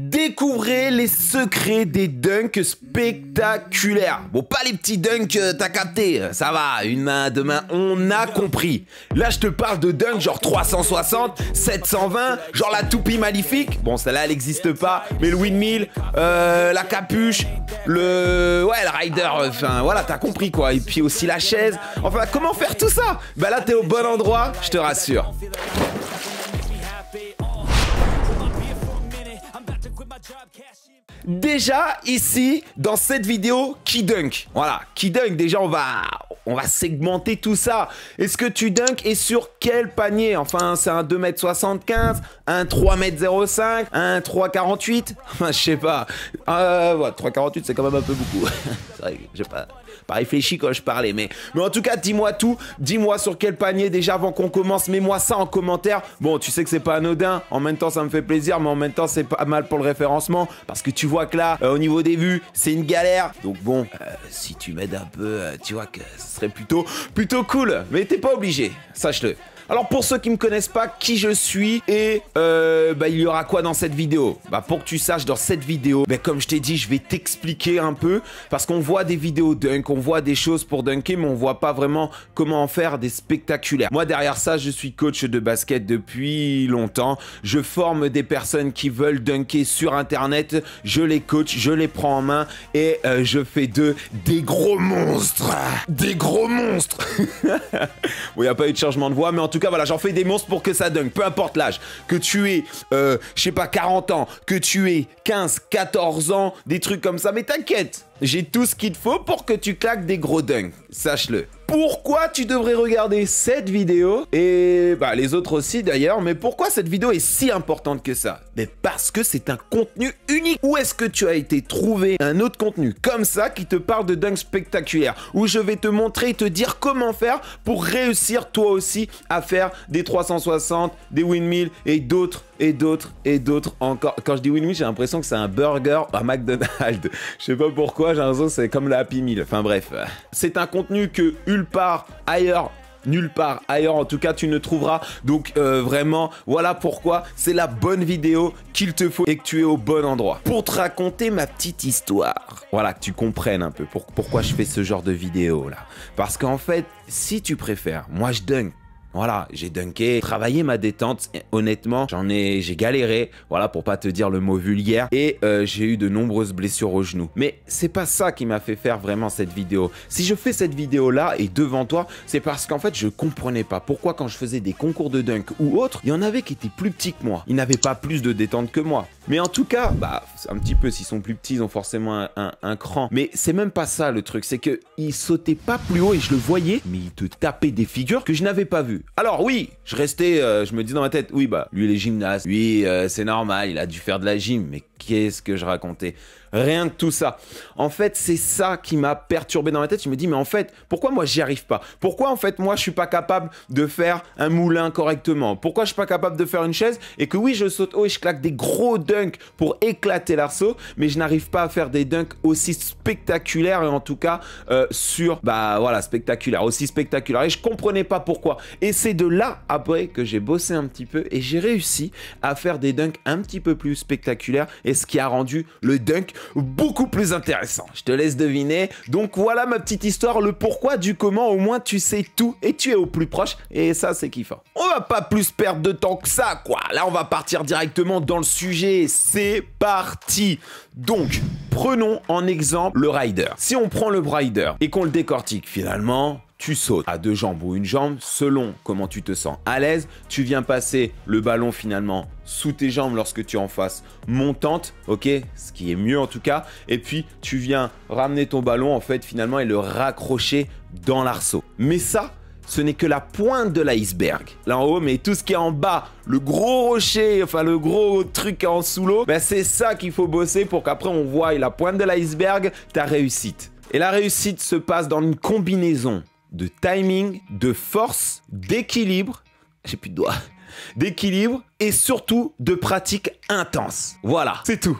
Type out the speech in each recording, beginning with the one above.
Découvrez les secrets des dunks spectaculaires. Bon, pas les petits dunks, euh, t'as capté, ça va, une main, deux mains, on a compris. Là, je te parle de dunks genre 360, 720, genre la toupie magnifique Bon, celle-là, elle n'existe pas, mais le windmill, euh, la capuche, le... Ouais, le rider, enfin, voilà, t'as compris, quoi. Et puis aussi la chaise. Enfin, comment faire tout ça Bah là, t'es au bon endroit, je te rassure. Déjà ici, dans cette vidéo, qui dunk Voilà, qui dunk Déjà, on va, on va segmenter tout ça. Est-ce que tu dunk et sur quel panier Enfin, c'est un 2m75, un 3m05, un 3,48 Je sais pas. Euh, ouais, 3,48 c'est quand même un peu beaucoup. c'est vrai j'ai pas pas réfléchi quand je parlais, mais, mais en tout cas, dis-moi tout. Dis-moi sur quel panier déjà avant qu'on commence. Mets-moi ça en commentaire. Bon, tu sais que c'est pas anodin. En même temps, ça me fait plaisir, mais en même temps, c'est pas mal pour le référencement parce que tu vois que là, euh, au niveau des vues, c'est une galère. Donc bon, euh, si tu m'aides un peu, euh, tu vois que ce serait plutôt, plutôt cool. Mais t'es pas obligé, sache-le. Alors pour ceux qui ne me connaissent pas, qui je suis et euh, bah, il y aura quoi dans cette vidéo Bah pour que tu saches dans cette vidéo, bah, comme je t'ai dit, je vais t'expliquer un peu parce qu'on voit des vidéos dunk, on voit des choses pour dunker mais on voit pas vraiment comment en faire des spectaculaires. Moi derrière ça, je suis coach de basket depuis longtemps. Je forme des personnes qui veulent dunker sur internet, je les coach, je les prends en main et euh, je fais d'eux des gros monstres. Des gros monstres. il a pas eu de changement de voix mais en tout cas, voilà, j'en fais des monstres pour que ça dunk. Peu importe l'âge. Que tu aies, euh, je sais pas, 40 ans, que tu aies 15, 14 ans, des trucs comme ça. Mais t'inquiète, j'ai tout ce qu'il te faut pour que tu claques des gros dunks. Sache-le. Pourquoi tu devrais regarder cette vidéo et bah, les autres aussi d'ailleurs, mais pourquoi cette vidéo est si importante que ça parce que c'est un contenu unique. Où est-ce que tu as été trouver un autre contenu comme ça qui te parle de dingue spectaculaire Où je vais te montrer et te dire comment faire pour réussir toi aussi à faire des 360, des windmill et d'autres et d'autres et d'autres encore. Quand je dis windmill, j'ai l'impression que c'est un burger à McDonald's. je sais pas pourquoi, j'ai l'impression que c'est comme la Happy Meal. Enfin bref, c'est un contenu que nulle part ailleurs nulle part ailleurs. En tout cas, tu ne trouveras. Donc euh, vraiment, voilà pourquoi c'est la bonne vidéo qu'il te faut et que tu es au bon endroit. Pour te raconter ma petite histoire. Voilà, que tu comprennes un peu pourquoi je fais ce genre de vidéo là. Parce qu'en fait, si tu préfères, moi je dingue voilà, j'ai dunké, travaillé ma détente. honnêtement, j'en ai, j'ai galéré. Voilà, pour pas te dire le mot vulgaire. Et euh, j'ai eu de nombreuses blessures au genou. Mais c'est pas ça qui m'a fait faire vraiment cette vidéo. Si je fais cette vidéo là et devant toi, c'est parce qu'en fait, je comprenais pas pourquoi quand je faisais des concours de dunk ou autres, il y en avait qui étaient plus petits que moi. Ils n'avaient pas plus de détente que moi. Mais en tout cas, bah un petit peu, s'ils sont plus petits, ils ont forcément un, cran. Mais c'est même pas ça le truc, c'est que il sautait pas plus haut et je le voyais, mais il te tapait des figures que je n'avais pas vues. Alors oui, je restais, euh, je me dis dans ma tête, oui bah, lui il est gymnaste, lui euh, c'est normal, il a dû faire de la gym, mais qu'est-ce que je racontais Rien de tout ça. En fait, c'est ça qui m'a perturbé dans ma tête. Je me dis, mais en fait, pourquoi moi j'y arrive pas Pourquoi en fait moi je suis pas capable de faire un moulin correctement Pourquoi je suis pas capable de faire une chaise et que oui, je saute haut et je claque des gros dunks pour éclater l'arceau, mais je n'arrive pas à faire des dunks aussi spectaculaires et en tout cas euh, sur, bah voilà, spectaculaires, aussi spectaculaires. Et je comprenais pas pourquoi. Et c'est de là après que j'ai bossé un petit peu et j'ai réussi à faire des dunks un petit peu plus spectaculaires et ce qui a rendu le dunk beaucoup plus intéressant. Je te laisse deviner. Donc voilà ma petite histoire, le pourquoi du comment, au moins tu sais tout et tu es au plus proche et ça c'est kiffant. On va pas plus perdre de temps que ça quoi. Là on va partir directement dans le sujet. C'est parti. Donc prenons en exemple le rider. Si on prend le rider et qu'on le décortique finalement, tu sautes à deux jambes ou une jambe selon comment tu te sens à l'aise. Tu viens passer le ballon finalement sous tes jambes lorsque tu es en face montante, ok, ce qui est mieux en tout cas. Et puis tu viens ramener ton ballon en fait finalement et le raccrocher dans l'arceau. Mais ça, ce n'est que la pointe de l'iceberg. Là en haut, mais tout ce qui est en bas, le gros rocher, enfin le gros truc en sous l'eau, ben, c'est ça qu'il faut bosser pour qu'après on voie la pointe de l'iceberg, ta réussite. Et la réussite se passe dans une combinaison de timing, de force, d'équilibre. J'ai plus de doigts d'équilibre et surtout de pratique intense. Voilà, c'est tout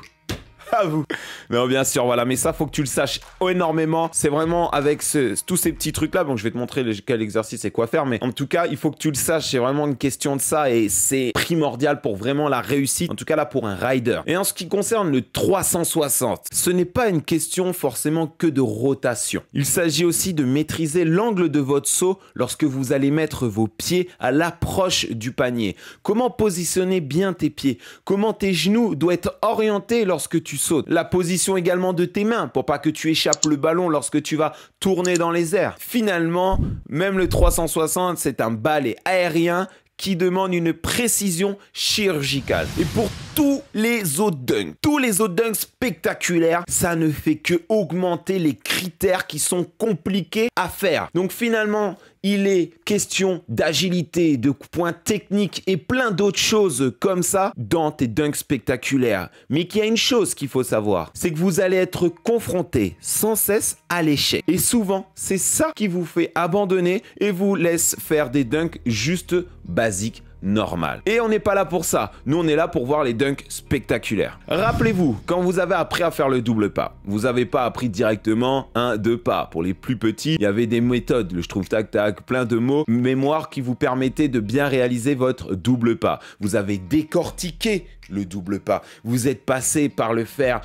vous Non, bien sûr, voilà. Mais ça, faut que tu le saches énormément. C'est vraiment avec tous ces petits trucs-là. Donc, je vais te montrer quel exercice et quoi faire. Mais en tout cas, il faut que tu le saches. C'est vraiment une question de ça. Et c'est primordial pour vraiment la réussite. En tout cas, là, pour un rider. Et en ce qui concerne le 360, ce n'est pas une question forcément que de rotation. Il s'agit aussi de maîtriser l'angle de votre saut lorsque vous allez mettre vos pieds à l'approche du panier. Comment positionner bien tes pieds Comment tes genoux doivent être orientés lorsque tu la position également de tes mains pour pas que tu échappes le ballon lorsque tu vas tourner dans les airs. Finalement, même le 360, c'est un ballet aérien qui demande une précision chirurgicale. Et pour tous les autres dunks, tous les autres dunks spectaculaires, ça ne fait que augmenter les critères qui sont compliqués à faire. Donc finalement, il est question d'agilité, de points techniques et plein d'autres choses comme ça dans tes dunks spectaculaires. Mais qu'il y a une chose qu'il faut savoir, c'est que vous allez être confronté sans cesse à l'échec. Et souvent, c'est ça qui vous fait abandonner et vous laisse faire des dunks juste basiques normal. Et on n'est pas là pour ça, nous on est là pour voir les dunks spectaculaires. Rappelez-vous, quand vous avez appris à faire le double pas, vous n'avez pas appris directement un, deux pas. Pour les plus petits, il y avait des méthodes, le trouve tac tac, plein de mots, mémoire qui vous permettait de bien réaliser votre double pas. Vous avez décortiqué le double pas. Vous êtes passé par le faire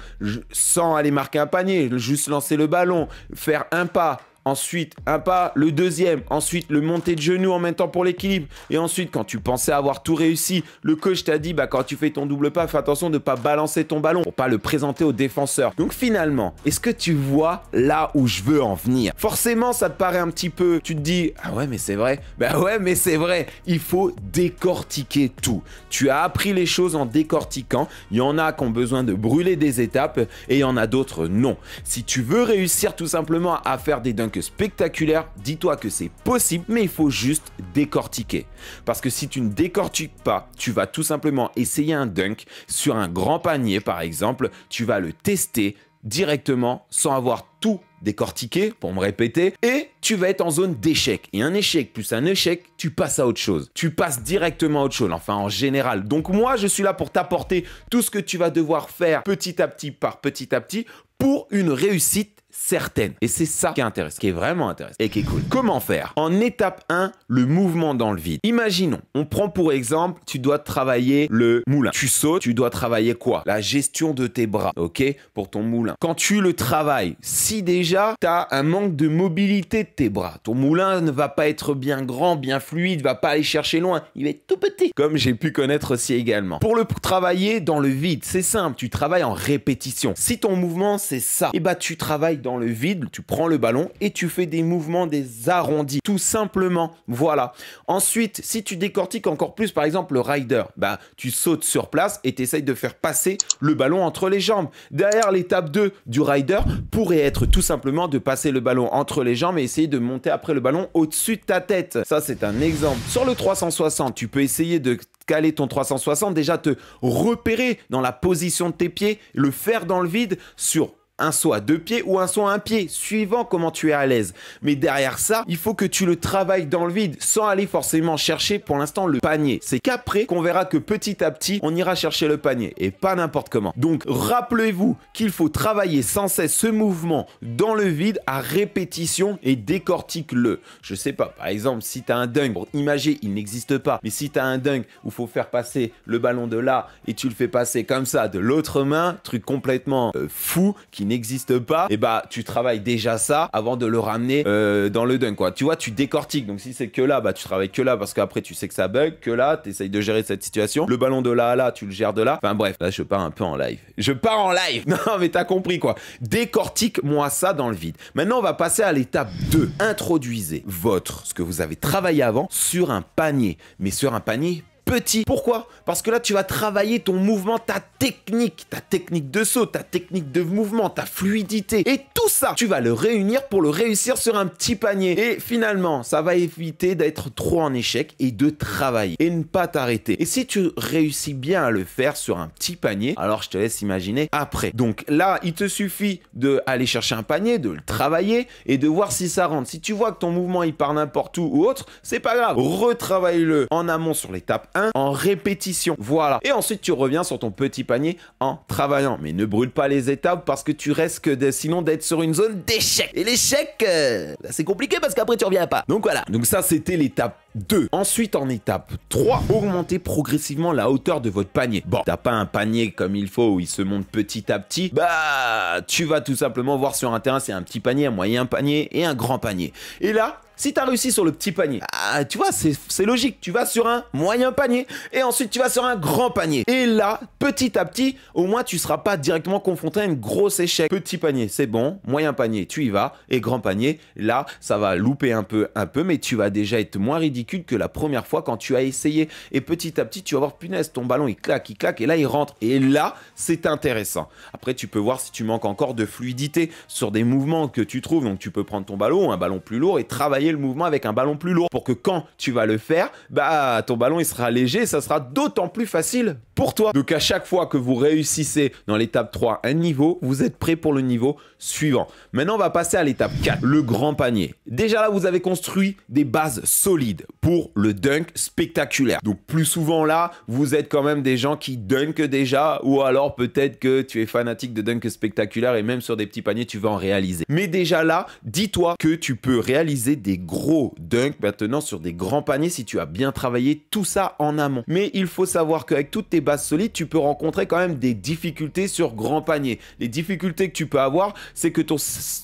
sans aller marquer un panier, juste lancer le ballon, faire un pas, ensuite un pas, le deuxième, ensuite le monter de genou en même temps pour l'équilibre. Et ensuite, quand tu pensais avoir tout réussi, le coach t'a dit, bah quand tu fais ton double pas, fais attention de ne pas balancer ton ballon pour pas le présenter au défenseur. Donc finalement, est-ce que tu vois là où je veux en venir Forcément, ça te paraît un petit peu, tu te dis, ah ouais, mais c'est vrai, bah ouais, mais c'est vrai, il faut décortiquer tout. Tu as appris les choses en décortiquant, il y en a qui ont besoin de brûler des étapes et il y en a d'autres non. Si tu veux réussir tout simplement à faire des dunks spectaculaire, dis-toi que c'est possible, mais il faut juste décortiquer. Parce que si tu ne décortiques pas, tu vas tout simplement essayer un dunk sur un grand panier par exemple, tu vas le tester directement sans avoir tout décortiqué, pour me répéter, et tu vas être en zone d'échec. Et un échec plus un échec, tu passes à autre chose. Tu passes directement à autre chose, enfin en général. Donc moi, je suis là pour t'apporter tout ce que tu vas devoir faire petit à petit par petit à petit pour une réussite certaine. Et c'est ça qui intéresse, intéressant, qui est vraiment intéressant et qui est cool. Comment faire En étape 1, le mouvement dans le vide. Imaginons, on prend pour exemple, tu dois travailler le moulin. Tu sautes, tu dois travailler quoi La gestion de tes bras, ok Pour ton moulin. Quand tu le travailles, si déjà tu as un manque de mobilité de tes bras, ton moulin ne va pas être bien grand, bien fluide, va pas aller chercher loin, il va être tout petit. Comme j'ai pu connaître aussi également. Pour le travailler dans le vide, c'est simple, tu travailles en répétition. Si ton mouvement c'est ça, et eh bah ben, tu travailles dans le vide, tu prends le ballon et tu fais des mouvements des arrondis, tout simplement. Voilà. Ensuite, si tu décortiques encore plus, par exemple, le rider, bah, tu sautes sur place et tu essayes de faire passer le ballon entre les jambes. Derrière, l'étape 2 du rider pourrait être tout simplement de passer le ballon entre les jambes et essayer de monter après le ballon au-dessus de ta tête. Ça, c'est un exemple. Sur le 360, tu peux essayer de caler ton 360, déjà te repérer dans la position de tes pieds, le faire dans le vide sur un saut à deux pieds ou un saut à un pied, suivant comment tu es à l'aise. Mais derrière ça, il faut que tu le travailles dans le vide, sans aller forcément chercher pour l'instant le panier. C'est qu'après qu'on verra que petit à petit, on ira chercher le panier, et pas n'importe comment. Donc rappelez-vous qu'il faut travailler sans cesse ce mouvement dans le vide à répétition et décortique-le. Je sais pas, par exemple, si tu as un dunk, bon, imagine, il n'existe pas, mais si tu as un dunk où faut faire passer le ballon de là et tu le fais passer comme ça de l'autre main, truc complètement euh, fou qui n'existe pas, et eh bah tu travailles déjà ça avant de le ramener euh, dans le dunk quoi. Tu vois, tu décortiques. Donc si c'est que là, bah tu travailles que là parce qu'après tu sais que ça bug, que là, tu essayes de gérer cette situation. Le ballon de là à là, tu le gères de là. Enfin bref, là je pars un peu en live. Je pars en live. Non mais t'as compris quoi. Décortique-moi ça dans le vide. Maintenant on va passer à l'étape 2. Introduisez votre, ce que vous avez travaillé avant, sur un panier. Mais sur un panier petit. Pourquoi Parce que là, tu vas travailler ton mouvement, ta technique, ta technique de saut, ta technique de mouvement, ta fluidité. Et tout ça, tu vas le réunir pour le réussir sur un petit panier. Et finalement, ça va éviter d'être trop en échec et de travailler et ne pas t'arrêter. Et si tu réussis bien à le faire sur un petit panier, alors je te laisse imaginer après. Donc là, il te suffit d'aller chercher un panier, de le travailler et de voir si ça rentre. Si tu vois que ton mouvement il part n'importe où ou autre, c'est pas grave. Retravaille-le en amont sur l'étape en répétition. Voilà. Et ensuite, tu reviens sur ton petit panier en travaillant. Mais ne brûle pas les étapes parce que tu risques sinon d'être sur une zone d'échec. Et l'échec, euh, bah, c'est compliqué parce qu'après, tu reviens pas. Donc voilà. Donc ça, c'était l'étape 2. Ensuite, en étape 3, augmenter progressivement la hauteur de votre panier. Bon, t'as pas un panier comme il faut où il se monte petit à petit. Bah, tu vas tout simplement voir sur un terrain, c'est un petit panier, un moyen panier et un grand panier. Et là, si t'as réussi sur le petit panier, ah, tu vois, c'est logique. Tu vas sur un moyen panier et ensuite tu vas sur un grand panier. Et là, petit à petit, au moins tu seras pas directement confronté à une grosse échec. Petit panier, c'est bon. Moyen panier, tu y vas. Et grand panier, là, ça va louper un peu, un peu, mais tu vas déjà être moins ridicule que la première fois quand tu as essayé. Et petit à petit, tu vas voir, punaise, ton ballon, il claque, il claque, et là, il rentre. Et là, c'est intéressant. Après, tu peux voir si tu manques encore de fluidité sur des mouvements que tu trouves. Donc, tu peux prendre ton ballon, un ballon plus lourd, et travailler le mouvement avec un ballon plus lourd pour que quand tu vas le faire, bah ton ballon il sera léger, ça sera d'autant plus facile pour toi. Donc à chaque fois que vous réussissez dans l'étape 3 un niveau, vous êtes prêt pour le niveau suivant. Maintenant, on va passer à l'étape 4, le grand panier. Déjà là, vous avez construit des bases solides pour le dunk spectaculaire. Donc plus souvent là, vous êtes quand même des gens qui dunkent déjà ou alors peut-être que tu es fanatique de dunk spectaculaire et même sur des petits paniers, tu vas en réaliser. Mais déjà là, dis-toi que tu peux réaliser des gros dunks maintenant sur des grands paniers si tu as bien travaillé tout ça en amont. Mais il faut savoir qu'avec toutes tes bases solide tu peux rencontrer quand même des difficultés sur grand panier. Les difficultés que tu peux avoir, c'est que ton,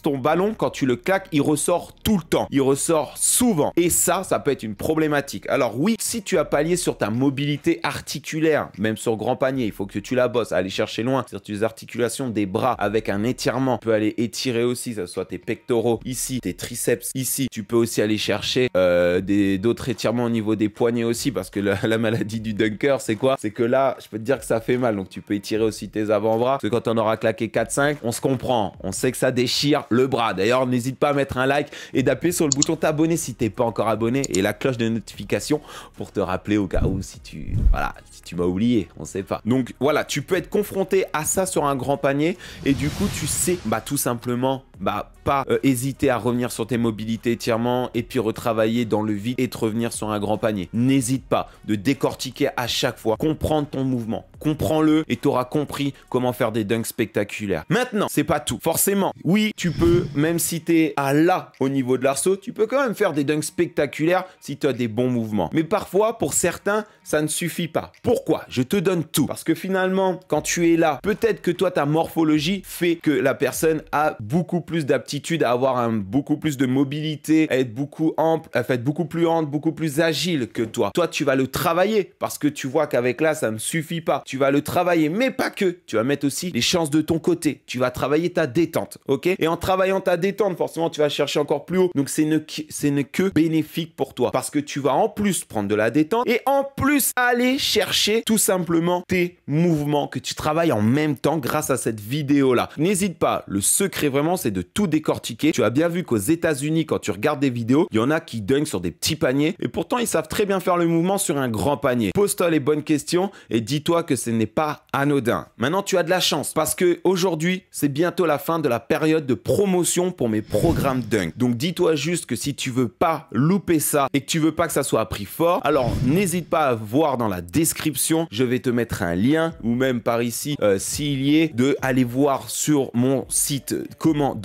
ton ballon, quand tu le claques, il ressort tout le temps. Il ressort souvent. Et ça, ça peut être une problématique. Alors oui, si tu as pallié sur ta mobilité articulaire, même sur grand panier, il faut que tu la bosses, aller chercher loin, sur tes articulations des bras avec un étirement, tu peux aller étirer aussi, ça soit tes pectoraux ici, tes triceps ici, tu peux aussi aller chercher euh, des d'autres étirements au niveau des poignets aussi, parce que la, la maladie du dunker, c'est quoi C'est que là, je peux te dire que ça fait mal. Donc tu peux étirer aussi tes avant-bras. Parce que quand on aura claqué 4-5, on se comprend. On sait que ça déchire le bras. D'ailleurs, n'hésite pas à mettre un like et d'appuyer sur le bouton t'abonner si t'es pas encore abonné. Et la cloche de notification pour te rappeler au cas où si tu... Voilà, tu m'as oublié, on sait pas. Donc voilà, tu peux être confronté à ça sur un grand panier et du coup tu sais bah tout simplement bah pas euh, hésiter à revenir sur tes mobilités étirements et puis retravailler dans le vide et te revenir sur un grand panier. N'hésite pas de décortiquer à chaque fois, comprendre ton mouvement, comprends-le et tu auras compris comment faire des dunks spectaculaires. Maintenant, c'est pas tout. Forcément, oui, tu peux même si tu es à là au niveau de l'arceau, tu peux quand même faire des dunks spectaculaires si tu as des bons mouvements. Mais parfois pour certains, ça ne suffit pas. Pour pourquoi Je te donne tout. Parce que finalement, quand tu es là, peut-être que toi, ta morphologie fait que la personne a beaucoup plus d'aptitude à avoir un, beaucoup plus de mobilité, à être beaucoup ample, à être beaucoup plus ample, beaucoup plus agile que toi. Toi, tu vas le travailler parce que tu vois qu'avec là, ça ne suffit pas. Tu vas le travailler, mais pas que. Tu vas mettre aussi les chances de ton côté. Tu vas travailler ta détente, ok Et en travaillant ta détente, forcément, tu vas chercher encore plus haut. Donc, c'est ne, ne que bénéfique pour toi parce que tu vas en plus prendre de la détente et en plus aller chercher tout simplement tes mouvements que tu travailles en même temps grâce à cette vidéo-là. N'hésite pas, le secret vraiment, c'est de tout décortiquer. Tu as bien vu qu'aux États-Unis, quand tu regardes des vidéos, il y en a qui dunk sur des petits paniers et pourtant ils savent très bien faire le mouvement sur un grand panier. Pose-toi les bonnes questions et dis-toi que ce n'est pas anodin. Maintenant, tu as de la chance parce que aujourd'hui, c'est bientôt la fin de la période de promotion pour mes programmes Dunk. Donc dis-toi juste que si tu veux pas louper ça et que tu veux pas que ça soit à prix fort, alors n'hésite pas à voir dans la description je vais te mettre un lien ou même par ici euh, s'il y est de aller voir sur mon site comment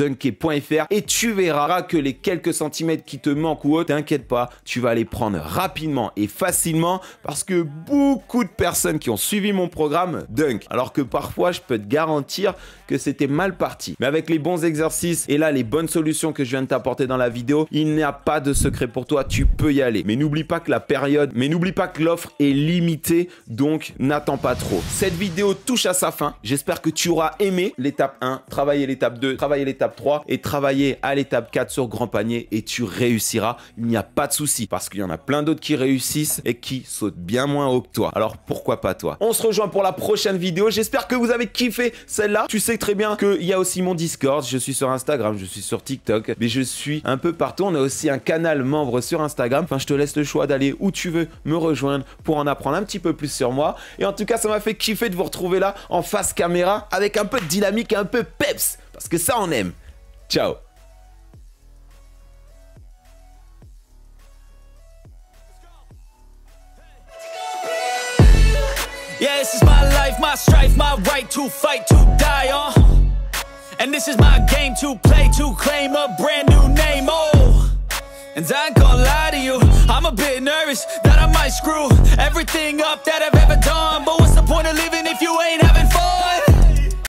et tu verras que les quelques centimètres qui te manquent ou autre, t'inquiète pas, tu vas les prendre rapidement et facilement parce que beaucoup de personnes qui ont suivi mon programme dunk alors que parfois je peux te garantir que c'était mal parti. Mais avec les bons exercices et là les bonnes solutions que je viens de t'apporter dans la vidéo, il n'y a pas de secret pour toi, tu peux y aller. Mais n'oublie pas que la période, mais n'oublie pas que l'offre est limitée donc n'attends pas trop. Cette vidéo touche à sa fin. J'espère que tu auras aimé l'étape 1, travailler l'étape 2, travailler l'étape 3 et travailler à l'étape 4 sur grand panier et tu réussiras. Il n'y a pas de souci parce qu'il y en a plein d'autres qui réussissent et qui sautent bien moins haut que toi. Alors pourquoi pas toi On se rejoint pour la prochaine vidéo. J'espère que vous avez kiffé celle-là. Tu sais très bien qu'il y a aussi mon Discord. Je suis sur Instagram, je suis sur TikTok, mais je suis un peu partout. On a aussi un canal membre sur Instagram. Enfin, je te laisse le choix d'aller où tu veux me rejoindre pour en apprendre un petit peu plus plus sur moi. Et en tout cas, ça m'a fait kiffer de vous retrouver là en face caméra avec un peu de dynamique et un peu peps. Parce que ça, on aime. Ciao Yeah, this is my life, my strife, my right to fight, to die on. Uh. And this is my game to play, to claim a brand new name, oh. And I ain't gonna lie to you, I'm a bit nervous that I might screw everything up that I've ever done. But what's the point of living if you ain't having fun?